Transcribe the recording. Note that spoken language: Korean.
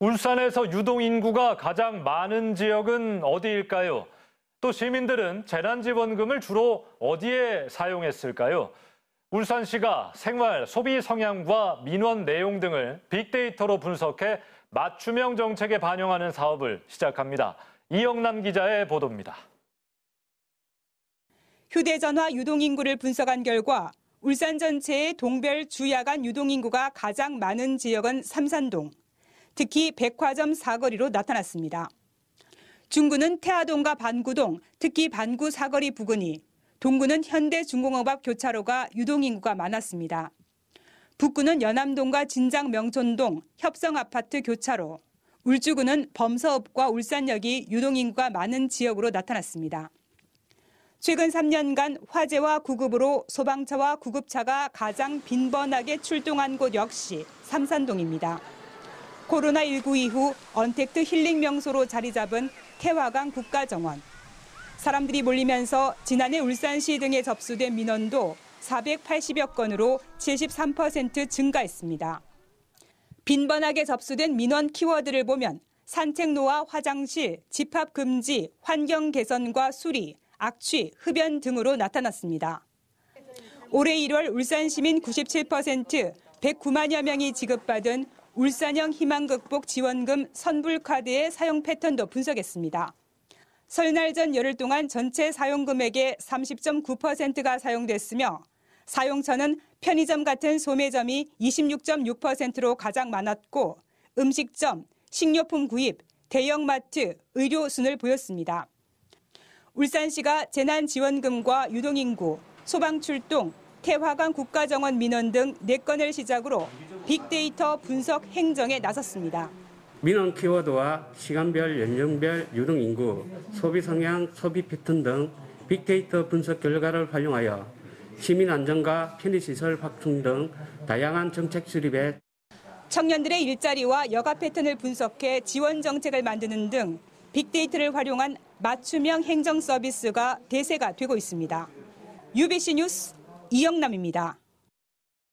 울산에서 유동 인구가 가장 많은 지역은 어디일까요? 또 시민들은 재난지원금을 주로 어디에 사용했을까요? 울산시가 생활, 소비 성향과 민원 내용 등을 빅데이터로 분석해 맞춤형 정책에 반영하는 사업을 시작합니다. 이영남 기자의 보도입니다. 휴대전화 유동인구를 분석한 결과 울산 전체의 동별 주야간 유동인구가 가장 많은 지역은 삼산동, 특히 백화점 사거리로 나타났습니다. 중구는 태아동과 반구동, 특히 반구 사거리 부근이, 동구는 현대중공업 앞 교차로가 유동 인구가 많았습니다. 북구는 연암동과 진장 명촌동, 협성아파트 교차로, 울주구는 범서읍과 울산역이 유동 인구가 많은 지역으로 나타났습니다. 최근 3년간 화재와 구급으로 소방차와 구급차가 가장 빈번하게 출동한 곳 역시 삼산동입니다. 코로나19 이후 언택트 힐링 명소로 자리 잡은 케화강 국가정원. 사람들이 몰리면서 지난해 울산시 등에 접수된 민원도 480여 건으로 73% 증가했습니다. 빈번하게 접수된 민원 키워드를 보면 산책로와 화장실, 집합 금지, 환경 개선과 수리, 악취, 흡연 등으로 나타났습니다. 올해 1월 울산 시민 97%, 109만여 명이 지급받은 울산형 희망극복 지원금 선불카드의 사용 패턴도 분석했습니다. 설날 전 열흘 동안 전체 사용금액의 30.9%가 사용됐으며 사용처는 편의점 같은 소매점이 26.6%로 가장 많았고 음식점, 식료품 구입, 대형마트, 의료 순을 보였습니다. 울산시가 재난지원금과 유동인구, 소방출동, 태화강 국가정원 민원 등 4건을 시작으로 빅데이터 분석 행정에 나섰습니다. 민원 키워드와 시간별, 연령별, 유동 인구, 소비 성향, 소비 패턴 등 빅데이터 분석 결과를 활용하여 시민 안전과 편의시설 확충 등 다양한 정책 수립에 청년들의 일자리와 여가 패턴을 분석해 지원 정책을 만드는 등 빅데이터를 활용한 맞춤형 행정 서비스가 대세가 되고 있습니다. UBC 뉴스 이영남입니다.